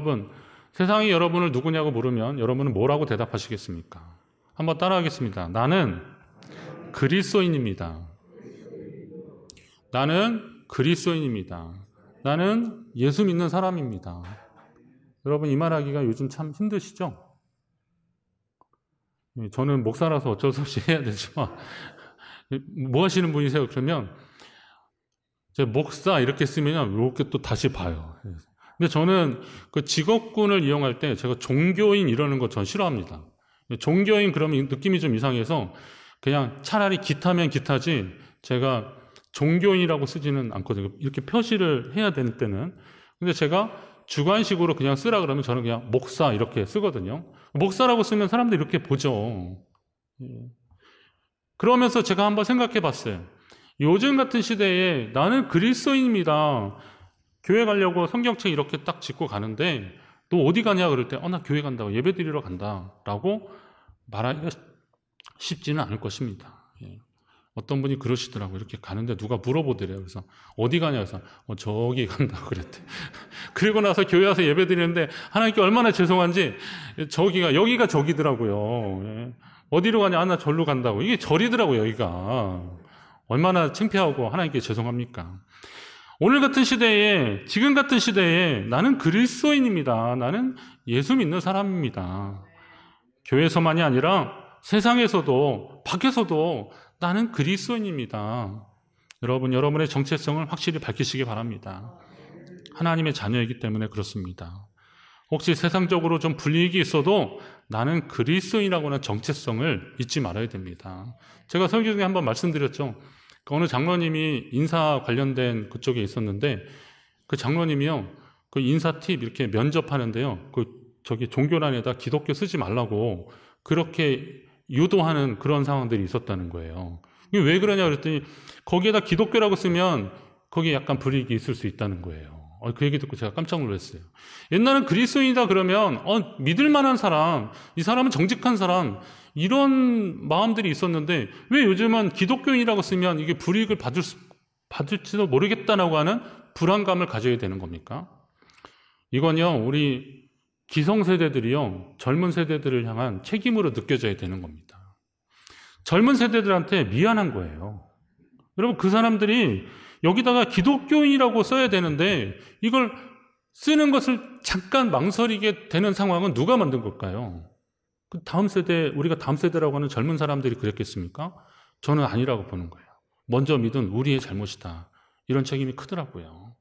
여러분, 세상이 여러분을 누구냐고 물으면 여러분은 뭐라고 대답하시겠습니까? 한번 따라하겠습니다. 나는 그리스도인입니다. 나는 그리스도인입니다. 나는 예수 믿는 사람입니다. 여러분 이 말하기가 요즘 참 힘드시죠? 저는 목사라서 어쩔 수 없이 해야 되지만 뭐 하시는 분이세요? 그러면 제 목사 이렇게 쓰면 이렇게 또 다시 봐요. 근데 저는 그 직업군을 이용할 때 제가 종교인 이러는 거 전 싫어합니다. 종교인 그러면 느낌이 좀 이상해서 그냥 차라리 기타면 기타지 제가 종교인이라고 쓰지는 않거든요. 이렇게 표시를 해야 되는 때는. 근데 제가 주관식으로 그냥 쓰라 그러면 저는 그냥 목사 이렇게 쓰거든요. 목사라고 쓰면 사람들이 이렇게 보죠. 예. 그러면서 제가 한번 생각해 봤어요. 요즘 같은 시대에 나는 그리스도인입니다. 교회 가려고 성경책 이렇게 딱 짚고 가는데 또 어디 가냐 그럴 때어나 교회 간다고 예배 드리러 간다라고 말하기가 쉽지는 않을 것입니다. 예. 어떤 분이 그러시더라고 이렇게 가는데 누가 물어보더래요. 그래서 어디 가냐 그래서 어, 저기 간다 그랬대. 그리고 나서 교회 와서 예배 드리는데 하나님께 얼마나 죄송한지 저기가 여기가 저기더라고요. 예. 어디로 가냐 하나 아, 절로 간다고 이게 절이더라고요 여기가 얼마나 창피하고 하나님께 죄송합니까? 오늘 같은 시대에, 지금 같은 시대에 나는 그리스도인입니다. 나는 예수 믿는 사람입니다. 교회에서만이 아니라 세상에서도, 밖에서도 나는 그리스도인입니다. 여러분, 여러분의 정체성을 확실히 밝히시기 바랍니다. 하나님의 자녀이기 때문에 그렇습니다. 혹시 세상적으로 좀 불이익이 있어도 나는 그리스도인이라고 하는 정체성을 잊지 말아야 됩니다. 제가 설교 중에 한번 말씀드렸죠. 그러니까 어느 장로님이 인사 관련된 그쪽에 있었는데 그 장로님이요 그 인사 팁 이렇게 면접하는데요 그 저기 종교란에다 기독교 쓰지 말라고 그렇게 유도하는 그런 상황들이 있었다는 거예요. 이게 왜 그러냐 그랬더니 거기에다 기독교라고 쓰면 거기에 약간 불이익이 있을 수 있다는 거예요. 어, 그 얘기 듣고 제가 깜짝 놀랐어요. 옛날엔 그리스인이다 그러면 어, 믿을 만한 사람, 이 사람은 정직한 사람, 이런 마음들이 있었는데 왜 요즘은 기독교인이라고 쓰면 이게 불이익을 받을 수, 받을지도 모르겠다라고 하는 불안감을 가져야 되는 겁니까? 이건요, 우리 기성세대들이요, 젊은 세대들을 향한 책임으로 느껴져야 되는 겁니다. 젊은 세대들한테 미안한 거예요. 여러분, 그 사람들이 여기다가 기독교인이라고 써야 되는데 이걸 쓰는 것을 잠깐 망설이게 되는 상황은 누가 만든 걸까요? 그 다음 세대, 우리가 다음 세대라고 하는 젊은 사람들이 그랬겠습니까? 저는 아니라고 보는 거예요. 먼저 믿은 우리의 잘못이다. 이런 책임이 크더라고요.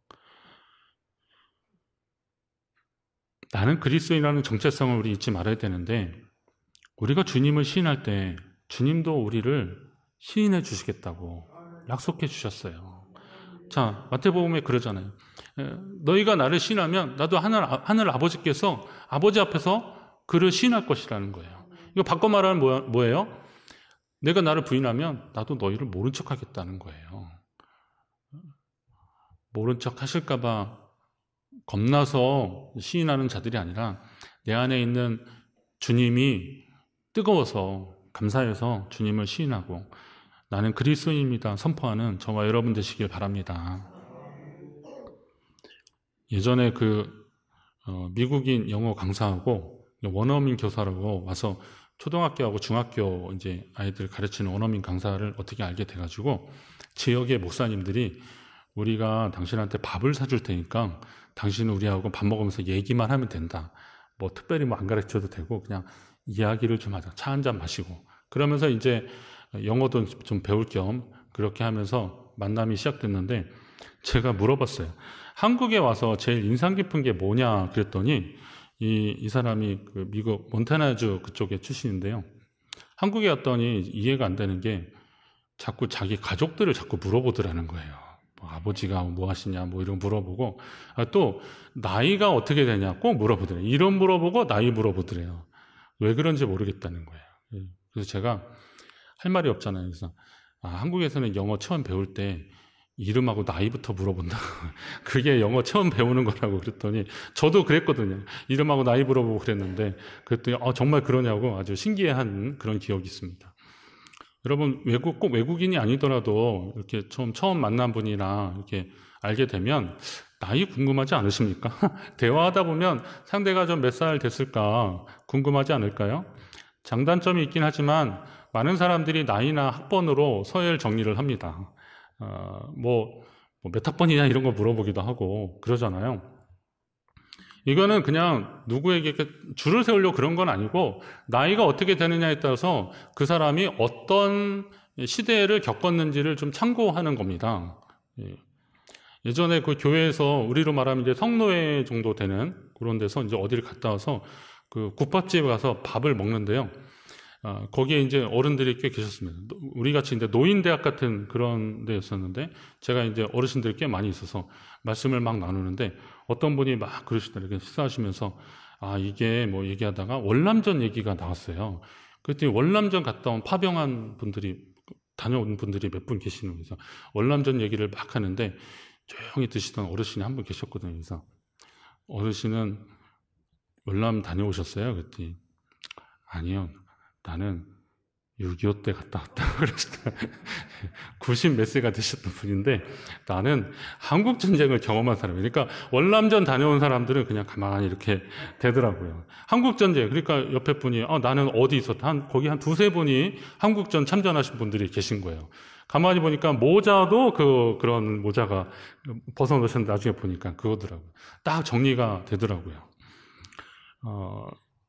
나는 그리스인이라는 정체성을 우리 잊지 말아야 되는데, 우리가 주님을 시인할 때, 주님도 우리를 시인해 주시겠다고 약속해 주셨어요. 자, 마태복음에 그러잖아요. 너희가 나를 시인하면 나도 하늘, 하늘 아버지께서 아버지 앞에서 그를 시인할 것이라는 거예요. 이거 바꿔 말하면 뭐예요? 내가 나를 부인하면 나도 너희를 모른 척 하겠다는 거예요. 모른 척 하실까봐 겁나서 시인하는 자들이 아니라 내 안에 있는 주님이 뜨거워서 감사해서 주님을 시인하고 나는 그리스도입니다 선포하는 저와 여러분 되시길 바랍니다. 예전에 그 어, 미국인 영어 강사하고 원어민 교사라고 와서 초등학교하고 중학교 이제 아이들 가르치는 원어민 강사를 어떻게 알게 돼가지고 지역의 목사님들이 우리가 당신한테 밥을 사줄 테니까 당신은 우리하고 밥 먹으면서 얘기만 하면 된다. 뭐 특별히 뭐 안 가르쳐도 되고 그냥 이야기를 좀 하자. 차 한 잔 마시고. 그러면서 이제 영어도 좀 배울 겸 그렇게 하면서 만남이 시작됐는데 제가 물어봤어요. 한국에 와서 제일 인상 깊은 게 뭐냐 그랬더니 이, 이 사람이 그 미국 몬테나주 그쪽에 출신인데요. 한국에 왔더니 이해가 안 되는 게 자꾸 자기 가족들을 자꾸 물어보더라는 거예요. 뭐 아버지가 뭐 하시냐, 뭐 이런 물어보고. 아, 또, 나이가 어떻게 되냐, 꼭 물어보더래요. 이름 물어보고 나이 물어보더래요. 왜 그런지 모르겠다는 거예요. 예. 그래서 제가 할 말이 없잖아요. 그래서, 아, 한국에서는 영어 처음 배울 때 이름하고 나이부터 물어본다. 그게 영어 처음 배우는 거라고 그랬더니 저도 그랬거든요. 이름하고 나이 물어보고 그랬는데 그랬더니 아, 정말 그러냐고 아주 신기해한 그런 기억이 있습니다. 여러분 외국 꼭 외국인이 아니더라도 이렇게 처음 처음 만난 분이나 이렇게 알게 되면 나이 궁금하지 않으십니까? 대화하다 보면 상대가 좀 몇 살 됐을까 궁금하지 않을까요? 장단점이 있긴 하지만 많은 사람들이 나이나 학번으로 서열 정리를 합니다. 어, 뭐몇 뭐 학번이냐 이런 걸 물어보기도 하고 그러잖아요. 이거는 그냥 누구에게 줄을 세우려 고 그런 건 아니고 나이가 어떻게 되느냐에 따라서 그 사람이 어떤 시대를 겪었는지를 좀 참고하는 겁니다. 예. 예전에 그 교회에서 우리로 말하면 이제 성노예 정도 되는 그런 데서 이제 어디를 갔다 와서 그 국밥집에 가서 밥을 먹는데요. 아, 거기에 이제 어른들이 꽤 계셨습니다. 우리 같이 이제 노인대학 같은 그런 데였었는데, 제가 이제 어르신들이 꽤 많이 있어서 말씀을 막 나누는데, 어떤 분이 막 그러시더라고요. 식사하시면서, 아, 이게 뭐 얘기하다가 월남전 얘기가 나왔어요. 그랬더니 월남전 갔다 온 파병한 분들이, 다녀온 분들이 몇 분 계시는 거죠. 월남전 얘기를 막 하는데, 조용히 드시던 어르신이 한 분 계셨거든요. 그래서, 어르신은 월남 다녀오셨어요? 그랬더니, 아니요. 나는 6.25 때 갔다 왔다 그러시다 90 몇 세가 되셨던 분인데 나는 한국 전쟁을 경험한 사람이 그러니까 월남전 다녀온 사람들은 그냥 가만히 이렇게 되더라고요. 한국 전쟁 그러니까 옆에 분이 어, 나는 어디 있었다 한 거기 한 두세 분이 한국전 참전하신 분들이 계신 거예요. 가만히 보니까 모자도 그 그런 모자가 벗어놓으셨는데 나중에 보니까 그거더라고요. 딱 정리가 되더라고요. 어,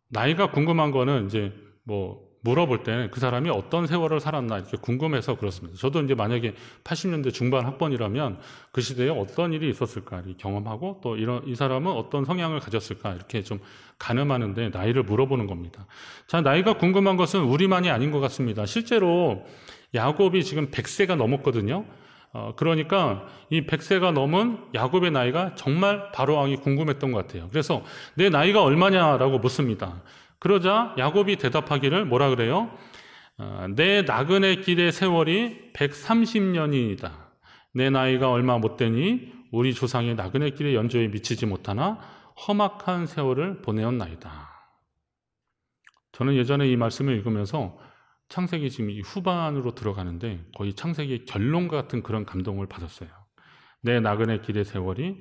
나이가 궁금한 거는 이제 뭐 물어볼 때는 그 사람이 어떤 세월을 살았나 이렇게 궁금해서 그렇습니다. 저도 이제 만약에 80년대 중반 학번이라면 그 시대에 어떤 일이 있었을까 경험하고 또 이런 이 사람은 어떤 성향을 가졌을까 이렇게 좀 가늠하는데 나이를 물어보는 겁니다. 자, 나이가 궁금한 것은 우리만이 아닌 것 같습니다. 실제로 야곱이 지금 100세가 넘었거든요. 어, 그러니까 이 100세가 넘은 야곱의 나이가 정말 바로왕이 궁금했던 것 같아요. 그래서 내 나이가 얼마냐라고 묻습니다. 그러자 야곱이 대답하기를 뭐라 그래요? 어, 내 나그네 길의 세월이 130년이다. 내 나이가 얼마 못 되니 우리 조상의 나그네 길의 연조에 미치지 못하나 험악한 세월을 보내었나이다. 저는 예전에 이 말씀을 읽으면서 창세기 지금 이 후반으로 들어가는데 거의 창세기 결론 같은 그런 감동을 받았어요. 내 나그네 길의 세월이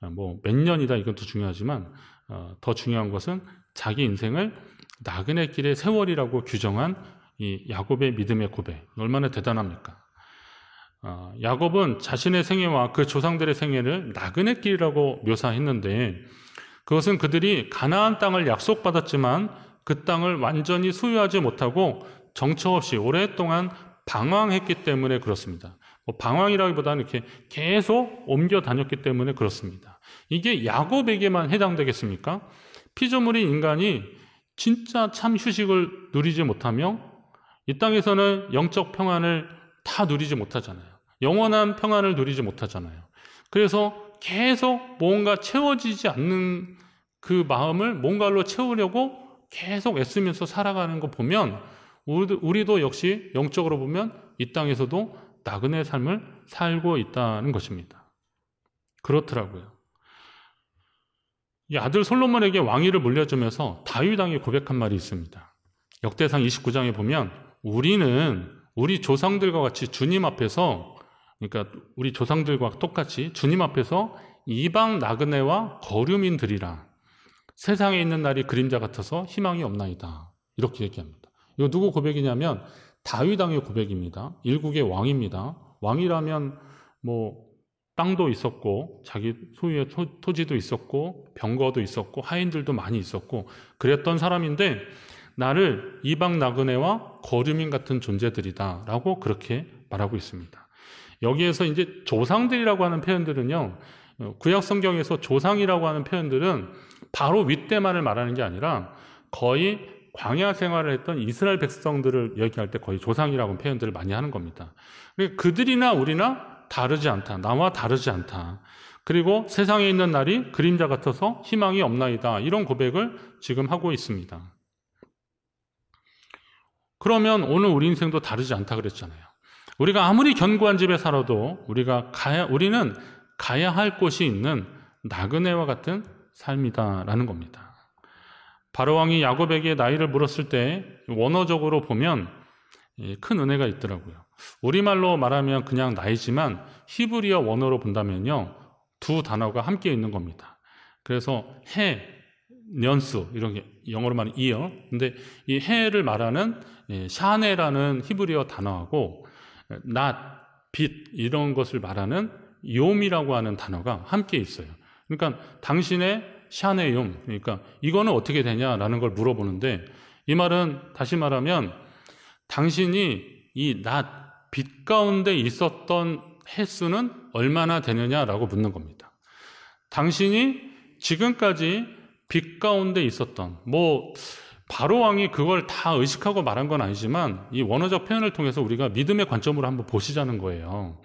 어, 뭐몇 년이다 이것도 중요하지만 어, 더 중요한 것은 자기 인생을 나그네 길의 세월이라고 규정한 이 야곱의 믿음의 고백 얼마나 대단합니까? 어, 야곱은 자신의 생애와 그 조상들의 생애를 나그네 길이라고 묘사했는데 그것은 그들이 가나안 땅을 약속받았지만 그 땅을 완전히 소유하지 못하고 정처 없이 오랫동안 방황했기 때문에 그렇습니다. 뭐 방황이라기보다는 이렇게 계속 옮겨 다녔기 때문에 그렇습니다. 이게 야곱에게만 해당되겠습니까? 피조물인 인간이 진짜 참 휴식을 누리지 못하며 이 땅에서는 영적 평안을 다 누리지 못하잖아요. 영원한 평안을 누리지 못하잖아요. 그래서 계속 뭔가 채워지지 않는 그 마음을 뭔가로 채우려고 계속 애쓰면서 살아가는 거 보면 우리도, 우리도 역시 영적으로 보면 이 땅에서도 나그네 삶을 살고 있다는 것입니다. 그렇더라고요. 이 아들 솔로몬에게 왕위를 물려주면서 다윗 왕이 고백한 말이 있습니다. 역대상 29장에 보면 우리는 우리 조상들과 같이 주님 앞에서 그러니까 우리 조상들과 똑같이 주님 앞에서 이방 나그네와 거류민들이라 세상에 있는 날이 그림자 같아서 희망이 없나이다. 이렇게 얘기합니다. 이거 누구 고백이냐면 다윗 왕의 고백입니다. 일국의 왕입니다. 왕이라면 뭐 땅도 있었고 자기 소유의 토, 지도 있었고 병거도 있었고 하인들도 많이 있었고 그랬던 사람인데 나를 이방 나그네와 거류민 같은 존재들이다라고 그렇게 말하고 있습니다. 여기에서 이제 조상들이라고 하는 표현들은요. 어, 구약 성경에서 조상이라고 하는 표현들은 바로 윗대만을 말하는 게 아니라 거의 광야 생활을 했던 이스라엘 백성들을 얘기할 때 거의 조상이라고 표현들을 많이 하는 겁니다. 그러니까 그들이나 우리나 다르지 않다. 나와 다르지 않다. 그리고 세상에 있는 날이 그림자 같아서 희망이 없나이다. 이런 고백을 지금 하고 있습니다. 그러면 오늘 우리 인생도 다르지 않다 그랬잖아요. 우리가 아무리 견고한 집에 살아도 우리가 가야, 우리는 가야 할 곳이 있는 나그네와 같은 삶이다라는 겁니다. 바로왕이 야곱에게 나이를 물었을 때 원어적으로 보면 예, 큰 은혜가 있더라고요. 우리말로 말하면 그냥 나이지만 히브리어 원어로 본다면요. 두 단어가 함께 있는 겁니다. 그래서 해, 년수 이런 게 영어로 말하는 이어. 근데 이 해를 말하는 예, 샤네라는 히브리어 단어하고 낮, 빛 이런 것을 말하는 요미라고 하는 단어가 함께 있어요. 그러니까 당신의 샤네 용 그러니까 이거는 어떻게 되냐라는 걸 물어보는데 이 말은 다시 말하면 당신이 이 낮, 빛 가운데 있었던 횟수는 얼마나 되느냐라고 묻는 겁니다. 당신이 지금까지 빛 가운데 있었던, 뭐, 바로 왕이 그걸 다 의식하고 말한 건 아니지만, 이 원어적 표현을 통해서 우리가 믿음의 관점으로 한번 보시자는 거예요.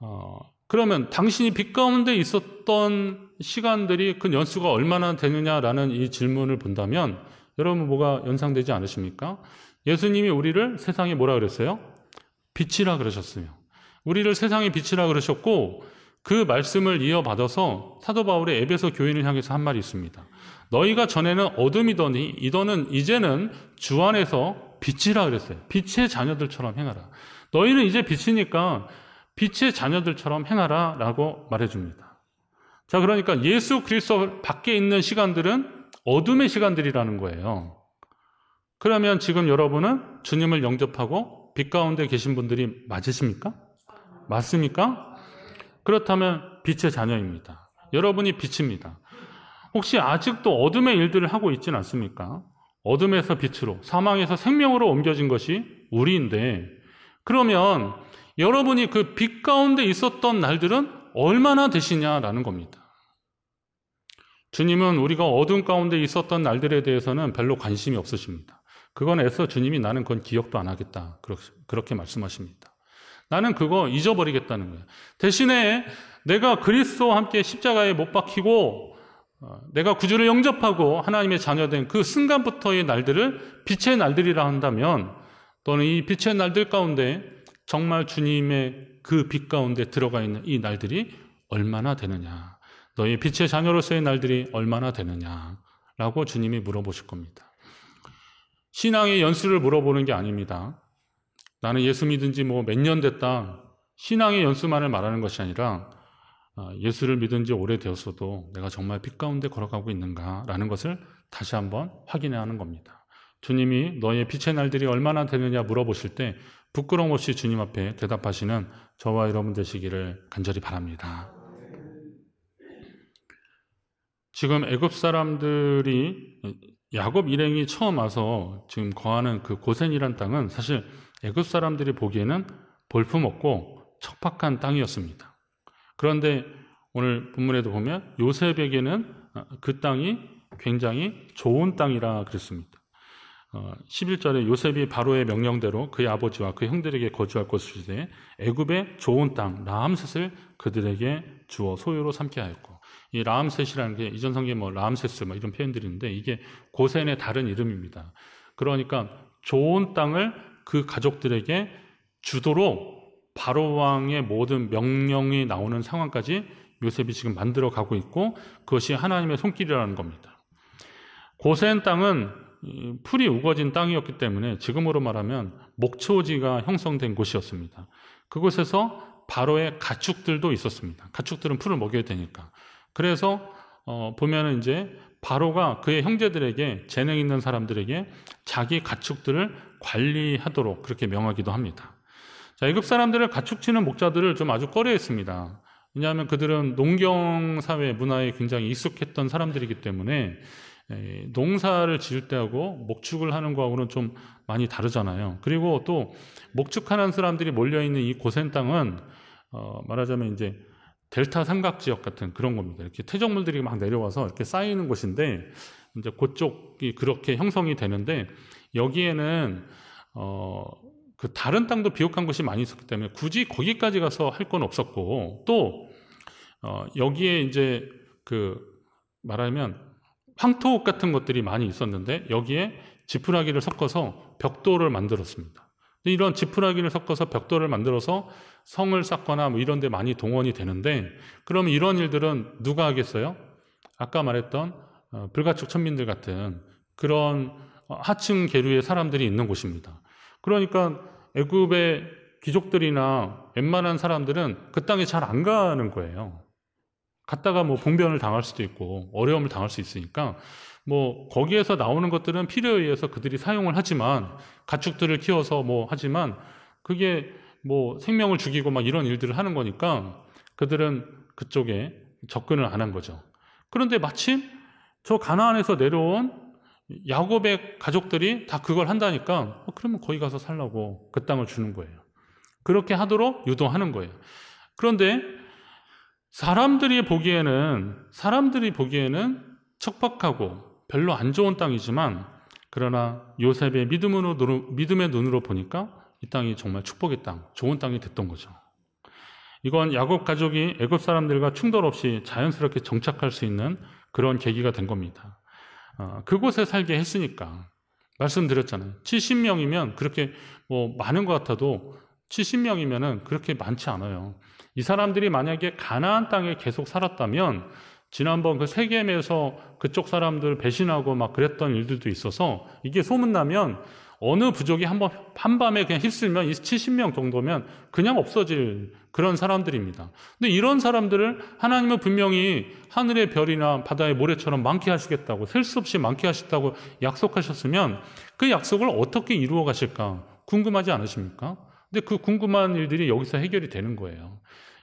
어, 그러면 당신이 빛 가운데 있었던 시간들이 그 연수가 얼마나 되느냐라는 이 질문을 본다면, 여러분 뭐가 연상되지 않으십니까? 예수님이 우리를 세상에 뭐라 그랬어요? 빛이라 그러셨으며 우리를 세상의 빛이라 그러셨고 그 말씀을 이어받아서 사도 바울의 앱에서 교인을 향해서 한 말이 있습니다. 너희가 전에는 어둠이더니 이더는 이제는 주 안에서 빛이라 그랬어요. 빛의 자녀들처럼 행하라. 너희는 이제 빛이니까 빛의 자녀들처럼 행하라라고 말해 줍니다. 자, 그러니까 예수 그리스도 밖에 있는 시간들은 어둠의 시간들이라는 거예요. 그러면 지금 여러분은 주님을 영접하고 빛 가운데 계신 분들이 맞으십니까? 맞습니까? 그렇다면 빛의 자녀입니다. 여러분이 빛입니다. 혹시 아직도 어둠의 일들을 하고 있지는 않습니까? 어둠에서 빛으로, 사망에서 생명으로 옮겨진 것이 우리인데, 그러면 여러분이 그 빛 가운데 있었던 날들은 얼마나 되시냐라는 겁니다. 주님은 우리가 어둠 가운데 있었던 날들에 대해서는 별로 관심이 없으십니다. 그건 애써 주님이 나는 그건 기억도 안 하겠다. 그렇게 말씀하십니다. 나는 그거 잊어버리겠다는 거예요. 대신에 내가 그리스도와 함께 십자가에 못 박히고 어, 내가 구주를 영접하고 하나님의 자녀된 그 순간부터의 날들을 빛의 날들이라 한다면 또는 이 빛의 날들 가운데 정말 주님의 그 빛 가운데 들어가 있는 이 날들이 얼마나 되느냐. 너희 빛의 자녀로서의 날들이 얼마나 되느냐. 라고 주님이 물어보실 겁니다. 신앙의 연수를 물어보는 게 아닙니다. 나는 예수 믿은 지 뭐 몇 년 됐다. 신앙의 연수만을 말하는 것이 아니라 아, 예수를 믿은 지 오래되었어도 내가 정말 빛 가운데 걸어가고 있는가라는 것을 다시 한번 확인해야 하는 겁니다. 주님이 너의 빛의 날들이 얼마나 되느냐 물어보실 때 부끄럼 러 없이 주님 앞에 대답하시는 저와 여러분 되시기를 간절히 바랍니다. 지금 애굽 사람들이 야곱 일행이 처음 와서 지금 거하는 그 고센이란 땅은 사실 애굽 사람들이 보기에는 볼품없고 척박한 땅이었습니다. 그런데 오늘 본문에도 보면 요셉에게는 아, 그 땅이 굉장히 좋은 땅이라 그랬습니다. 11절에 어, 요셉이 바로의 명령대로 그의 아버지와 그 형들에게 거주할 것을 주되 애굽의 좋은 땅라함셋을 그들에게 주어 소유로 삼게 하였고 이 라암셋이라는 게 이전 성경에 뭐라암셋스뭐 이런 표현들이 있는데 이게 고센의 다른 이름입니다. 그러니까 좋은 땅을 그 가족들에게 주도록 바로 왕의 모든 명령이 나오는 상황까지 요셉이 지금 만들어 가고 있고 그것이 하나님의 손길이라는 겁니다. 고센 땅은 풀이 우거진 땅이었기 때문에 지금으로 말하면 목초지가 형성된 곳이었습니다. 그곳에서 바로의 가축들도 있었습니다. 가축들은 풀을 먹여야 되니까. 그래서 어, 보면은 이제 바로가 그의 형제들에게 재능 있는 사람들에게 자기 가축들을 관리하도록 그렇게 명하기도 합니다. 자, 애굽 사람들을 가축치는 목자들을 좀 아주 꺼려했습니다. 왜냐하면 그들은 농경 사회 문화에 굉장히 익숙했던 사람들이기 때문에 농사를 지을 때하고 목축을 하는 거하고는 좀 많이 다르잖아요. 그리고 또 목축하는 사람들이 몰려 있는 이 고센 땅은 어, 말하자면 이제 델타 삼각 지역 같은 그런 겁니다. 이렇게 퇴적물들이 막 내려와서 이렇게 쌓이는 곳인데 이제 그쪽이 그렇게 형성이 되는데 여기에는 어, 그 다른 땅도 비옥한 곳이 많이 있었기 때문에 굳이 거기까지 가서 할 건 없었고 또 어, 여기에 이제 그 말하면 황토 옥 같은 것들이 많이 있었는데 여기에 지푸라기를 섞어서 벽돌을 만들었습니다. 이런 지푸라기를 섞어서 벽돌을 만들어서 성을 쌓거나 뭐 이런 데 많이 동원이 되는데 그럼 이런 일들은 누가 하겠어요? 아까 말했던 어, 불가축 천민들 같은 그런 어, 하층 계류의 사람들이 있는 곳입니다. 그러니까 애굽의 귀족들이나 웬만한 사람들은 그 땅에 잘 안 가는 거예요. 갔다가 뭐 봉변을 당할 수도 있고 어려움을 당할 수 있으니까 뭐 거기에서 나오는 것들은 필요에 의해서 그들이 사용을 하지만 가축들을 키워서 뭐 하지만 그게 뭐 생명을 죽이고 막 이런 일들을 하는 거니까 그들은 그쪽에 접근을 안 한 거죠. 그런데 마침 저 가나안에서 내려온 야곱의 가족들이 다 그걸 한다니까 어, 그러면 거기 가서 살라고 그 땅을 주는 거예요. 그렇게 하도록 유도하는 거예요. 그런데 사람들이 보기에는 사람들이 보기에는 척박하고 별로 안 좋은 땅이지만 그러나 요셉의 믿음으로 믿음의 눈으로 보니까 이 땅이 정말 축복의 땅, 좋은 땅이 됐던 거죠. 이건 야곱 가족이 애굽 사람들과 충돌 없이 자연스럽게 정착할 수 있는 그런 계기가 된 겁니다. 어, 그곳에 살게 했으니까 말씀드렸잖아요. 70명이면 그렇게 뭐 많은 것 같아도 70명이면은 그렇게 많지 않아요. 이 사람들이 만약에 가나안 땅에 계속 살았다면 지난번 그 세겜에서 그쪽 사람들 배신하고 막 그랬던 일들도 있어서 이게 소문나면 어느 부족이 한번 한밤에 그냥 휩쓸면 70명 정도면 그냥 없어질 그런 사람들입니다. 근데 이런 사람들을 하나님은 분명히 하늘의 별이나 바다의 모래처럼 많게 하시겠다고 셀 수 없이 많게 하셨다고 약속하셨으면 그 약속을 어떻게 이루어 가실까 궁금하지 않으십니까? 근데 그 궁금한 일들이 여기서 해결이 되는 거예요.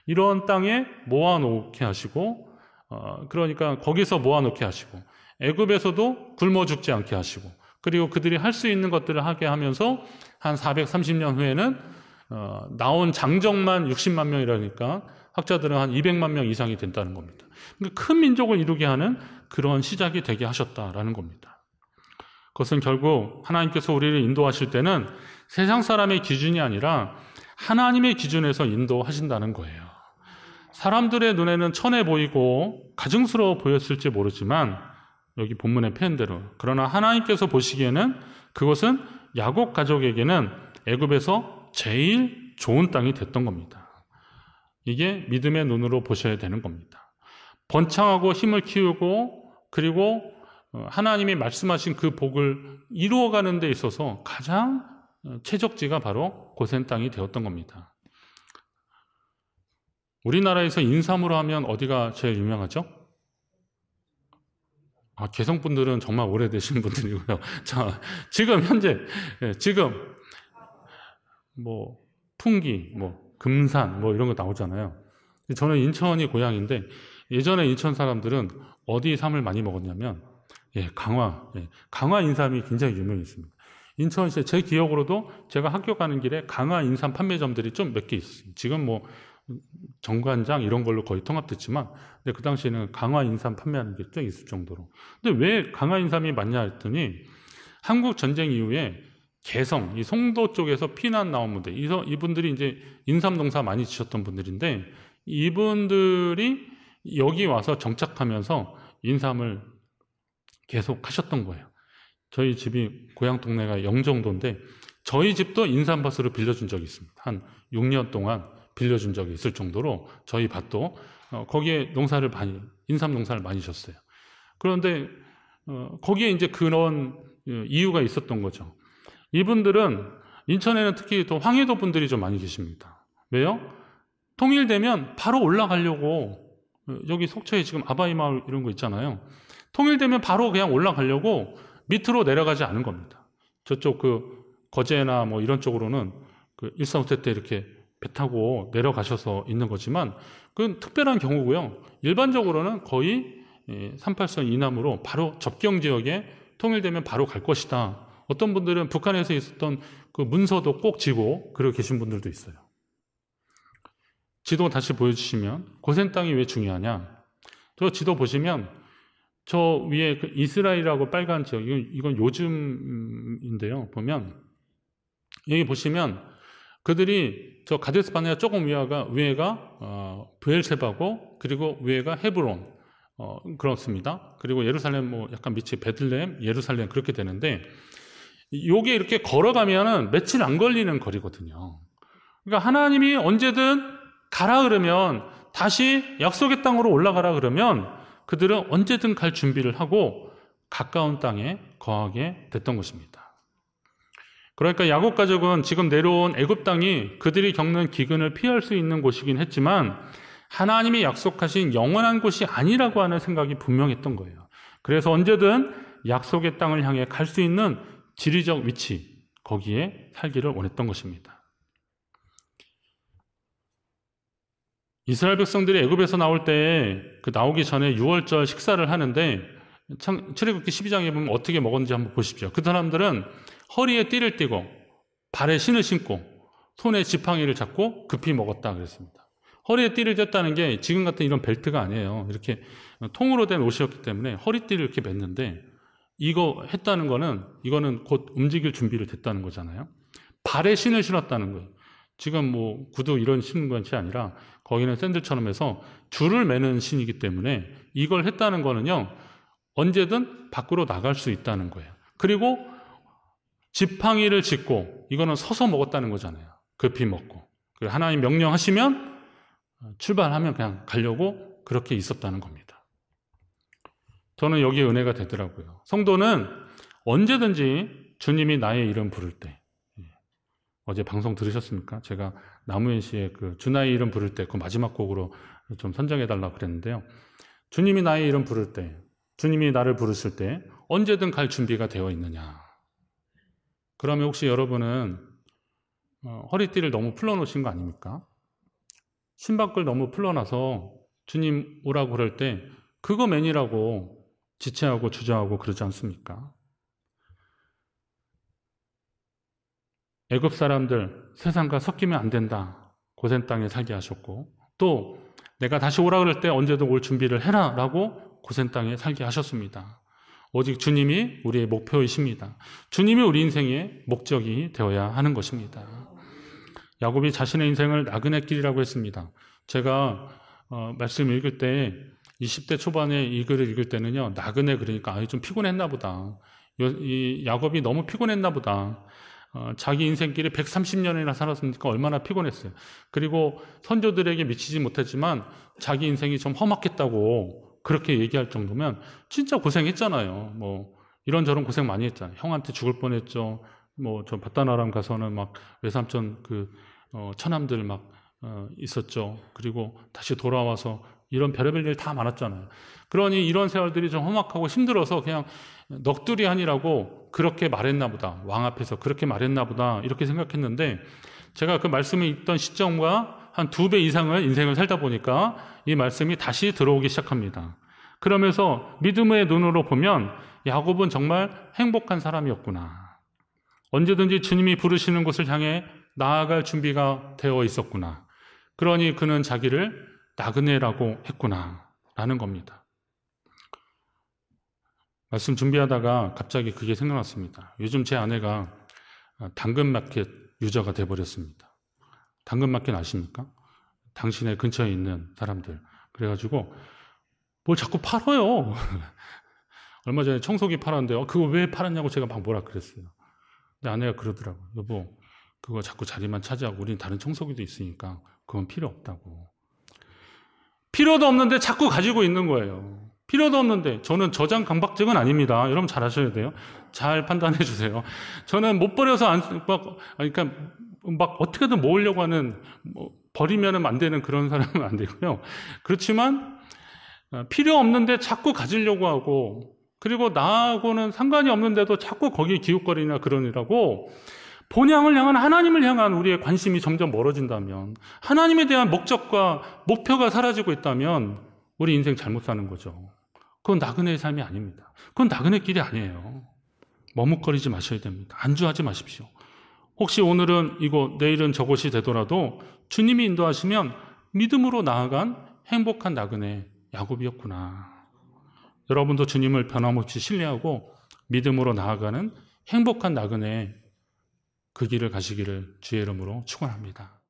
이런 땅에 모아놓게 하시고 어, 그러니까 거기서 모아놓게 하시고 애굽에서도 굶어 죽지 않게 하시고 그리고 그들이 할 수 있는 것들을 하게 하면서 한 430년 후에는 어, 나온 장정만 60만 명이라니까 학자들은 한 200만 명 이상이 된다는 겁니다. 그러니까 큰 민족을 이루게 하는 그런 시작이 되게 하셨다라는 겁니다. 그것은 결국 하나님께서 우리를 인도하실 때는 세상 사람의 기준이 아니라 하나님의 기준에서 인도하신다는 거예요. 사람들의 눈에는 천해 보이고 가증스러워 보였을지 모르지만 여기 본문의 표현대로 그러나 하나님께서 보시기에는 그것은 야곱 가족에게는 애굽에서 제일 좋은 땅이 됐던 겁니다. 이게 믿음의 눈으로 보셔야 되는 겁니다. 번창하고 힘을 키우고 그리고 어, 하나님이 말씀하신 그 복을 이루어가는 데 있어서 가장 어, 최적지가 바로 고센 땅이 되었던 겁니다. 우리나라에서 인삼으로 하면 어디가 제일 유명하죠? 아, 개성분들은 정말 오래되신 분들이고요. 자, 지금 현재, 예, 지금, 뭐, 풍기, 뭐, 금산, 뭐 이런 거 나오잖아요. 저는 인천이 고향인데, 예전에 인천 사람들은 어디 삼을 많이 먹었냐면, 예, 강화, 예, 강화 인삼이 굉장히 유명했습니다. 인천시에 제 기억으로도 제가 학교 가는 길에 강화 인삼 판매점들이 좀 몇 개 있어요. 지금 뭐 정관장 이런 걸로 거의 통합됐지만 근데 그 당시에는 강화 인삼 판매하는 게꽤 있을 정도로 근데 왜 강화 인삼이 맞냐 했더니 한국 전쟁 이후에 개성 이 송도 쪽에서 피난 나온 분들 이분들이 이 이제 인삼 농사 많이 지셨던 분들인데 이분들이 여기 와서 정착하면서 인삼을 계속 하셨던 거예요. 저희 집이 고향 동네가 영정도인데 저희 집도 인삼밭으로 빌려준 적이 있습니다. 한 6년 동안 빌려준 적이 있을 정도로 저희 밭도 어, 거기에 농사를 많이 인삼 농사를 많이 졌어요 그런데 어, 거기에 이제 그런 예, 이유가 있었던 거죠. 이분들은 인천에는 특히 또 황해도 분들이 좀 많이 계십니다. 왜요? 통일되면 바로 올라가려고 어, 여기 속초에 지금 아바이 마을 이런 거 있잖아요. 통일되면 바로 그냥 올라가려고 밑으로 내려가지 않은 겁니다. 저쪽 그 거제나 뭐 이런 쪽으로는 그일상 호텔 때 이렇게 배 타고 내려가셔서 있는 거지만 그건 특별한 경우고요. 일반적으로는 거의 38선 예, 이남으로 바로 접경 지역에 통일되면 바로 갈 것이다. 어떤 분들은 북한에서 있었던 그 문서도 꼭 지고 그러고 계신 분들도 있어요. 지도 다시 보여주시면 고센 땅이 왜 중요하냐? 저 지도 보시면 저 위에 그 이스라엘하고 빨간 지역 이건, 이건 요즘인데요. 보면 여기 보시면 그들이 저 가데스 바네아 조금 위아가 위에가 어, 부엘세바고 그리고 위에가 헤브론 어, 그렇습니다. 그리고 예루살렘 뭐 약간 밑이 베들레헴, 예루살렘 그렇게 되는데 요게 이렇게 걸어가면은 며칠 안 걸리는 거리거든요. 그러니까 하나님이 언제든 가라 그러면 다시 약속의 땅으로 올라가라 그러면 그들은 언제든 갈 준비를 하고 가까운 땅에 거하게 됐던 것입니다. 그러니까 야곱 가족은 지금 내려온 애굽 땅이 그들이 겪는 기근을 피할 수 있는 곳이긴 했지만 하나님이 약속하신 영원한 곳이 아니라고 하는 생각이 분명했던 거예요. 그래서 언제든 약속의 땅을 향해 갈 수 있는 지리적 위치 거기에 살기를 원했던 것입니다. 이스라엘 백성들이 애굽에서 나올 때그 나오기 전에 6월절 식사를 하는데 출애굽기 12장에 보면 어떻게 먹었는지 한번 보십시오. 그 사람들은 허리에 띠를 띠고 발에 신을 신고 손에 지팡이를 잡고 급히 먹었다 그랬습니다. 허리에 띠를 뗐다는 게 지금 같은 이런 벨트가 아니에요. 이렇게 통으로 된 옷이었기 때문에 허리띠를 이렇게 맸는데 이거 했다는 거는 이거는 곧 움직일 준비를 됐다는 거잖아요. 발에 신을 신었다는 거예요. 지금 뭐 구두 이런 신는 것이 아니라 거기는 샌들처럼 해서 줄을 매는 신이기 때문에 이걸 했다는 거는요 언제든 밖으로 나갈 수 있다는 거예요. 그리고 지팡이를 짓고 이거는 서서 먹었다는 거잖아요. 급히 먹고. 하나님 명령하시면 출발하면 그냥 가려고 그렇게 있었다는 겁니다. 저는 여기에 은혜가 되더라고요. 성도는 언제든지 주님이 나의 이름 부를 때 예. 어제 방송 들으셨습니까? 제가 나무현 씨의 그 주나의 이름 부를 때 그 마지막 곡으로 좀 선정해 달라 고 그랬는데요. 주님이 나의 이름 부를 때 주님이 나를 부르실 때 언제든 갈 준비가 되어 있느냐 그러면 혹시 여러분은 어, 허리띠를 너무 풀어놓으신거 아닙니까? 신밖을 너무 풀어놔서 주님 오라고 그럴 때 그거 맨이라고 지체하고 주저하고 그러지 않습니까? 애굽 사람들 세상과 섞이면 안 된다. 고센 땅에 살게 하셨고 또 내가 다시 오라 그럴 때 언제든 올 준비를 해라라고 고센 땅에 살게 하셨습니다. 오직 주님이 우리의 목표이십니다. 주님이 우리 인생의 목적이 되어야 하는 것입니다. 야곱이 자신의 인생을 나그네 길이라고 했습니다. 제가 어, 말씀 읽을 때 20대 초반에 이 글을 읽을 때는요 나그네 그러니까 아좀 피곤했나 보다. 요, 이 야곱이 너무 피곤했나 보다. 어, 자기 인생길에 130년이나 살았으니까 얼마나 피곤했어요. 그리고 선조들에게 미치지 못했지만 자기 인생이 좀 험악했다고 그렇게 얘기할 정도면 진짜 고생했잖아요. 뭐 이런저런 고생 많이 했잖아요. 형한테 죽을 뻔했죠. 뭐저 바다나람 가서는 막 외삼촌 그 어, 처남들 막 어, 있었죠. 그리고 다시 돌아와서 이런 별의별 일 다 많았잖아요. 그러니 이런 세월들이 좀 험악하고 힘들어서 그냥 넋두리 아니라고 그렇게 말했나 보다. 왕 앞에서 그렇게 말했나 보다. 이렇게 생각했는데 제가 그 말씀에 있던 시점과 한두배 이상을 인생을 살다 보니까 이 말씀이 다시 들어오기 시작합니다. 그러면서 믿음의 눈으로 보면 야곱은 정말 행복한 사람이었구나. 언제든지 주님이 부르시는 곳을 향해 나아갈 준비가 되어 있었구나. 그러니 그는 자기를 나그네라고 했구나. 라는 겁니다. 말씀 준비하다가 갑자기 그게 생각났습니다. 요즘 제 아내가 당근마켓 유저가 돼버렸습니다. 당근마켓 아십니까? 당신의 근처에 있는 사람들. 그래가지고 뭘 자꾸 팔아요. 얼마 전에 청소기 팔았는데 어, 아, 그거 왜 팔았냐고 제가 막 뭐라 그랬어요. 근데 아내가 그러더라고요. 여보 그거 자꾸 자리만 차지하고 우린 다른 청소기도 있으니까 그건 필요 없다고. 필요도 없는데 자꾸 가지고 있는 거예요. 필요도 없는데 저는 저장 강박증은 아닙니다. 여러분 잘 아셔야 돼요. 잘 판단해 주세요. 저는 못 버려서 안, 막, 뭐, 그러니까 막 어떻게든 모으려고 하는 뭐버리면안 되는 그런 사람은 안 되고요. 그렇지만 어, 필요 없는데 자꾸 가지려고 하고 그리고 나하고는 상관이 없는데도 자꾸 거기 에 기웃거리나 그러느라고 본향을 향한 하나님을 향한 우리의 관심이 점점 멀어진다면 하나님에 대한 목적과 목표가 사라지고 있다면 우리 인생 잘못 사는 거죠. 그건 나그네의 삶이 아닙니다. 그건 나그네 길이 아니에요. 머뭇거리지 마셔야 됩니다. 안주하지 마십시오. 혹시 오늘은 이곳, 내일은 저곳이 되더라도 주님이 인도하시면 믿음으로 나아간 행복한 나그네 야곱이었구나. 여러분도 주님을 변함없이 신뢰하고 믿음으로 나아가는 행복한 나그네 그 길을 가시기를 주의 이름으로 축원합니다.